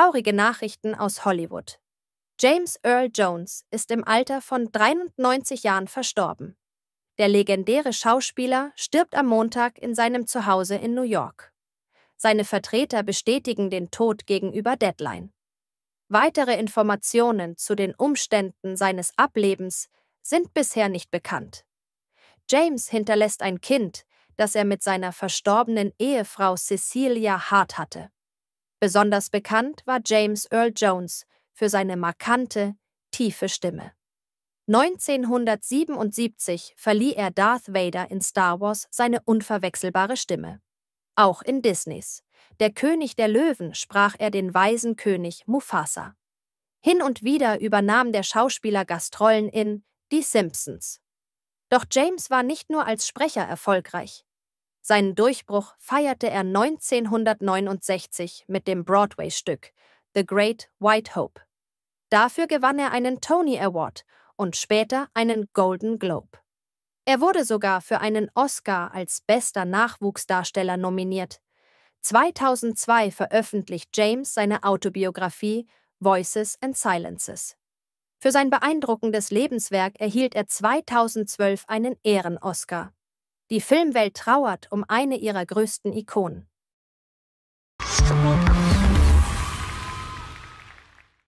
Traurige Nachrichten aus Hollywood. James Earl Jones ist im Alter von 93 Jahren verstorben. Der legendäre Schauspieler stirbt am Montag in seinem Zuhause in New York. Seine Vertreter bestätigen den Tod gegenüber Deadline. Weitere Informationen zu den Umständen seines Ablebens sind bisher nicht bekannt. James hinterlässt ein Kind, das er mit seiner verstorbenen Ehefrau Cecilia Hart hatte. Besonders bekannt war James Earl Jones für seine markante, tiefe Stimme. 1977 verlieh er Darth Vader in Star Wars seine unverwechselbare Stimme. Auch in Disneys Der König der Löwen sprach er den weisen König Mufasa. Hin und wieder übernahm der Schauspieler Gastrollen in Die Simpsons. Doch James war nicht nur als Sprecher erfolgreich, seinen Durchbruch feierte er 1969 mit dem Broadway-Stück The Great White Hope. Dafür gewann er einen Tony Award und später einen Golden Globe. Er wurde sogar für einen Oscar als bester Nachwuchsdarsteller nominiert. 2002 veröffentlicht James seine Autobiografie Voices and Silences. Für sein beeindruckendes Lebenswerk erhielt er 2012 einen Ehrenoscar. Die Filmwelt trauert um eine ihrer größten Ikonen.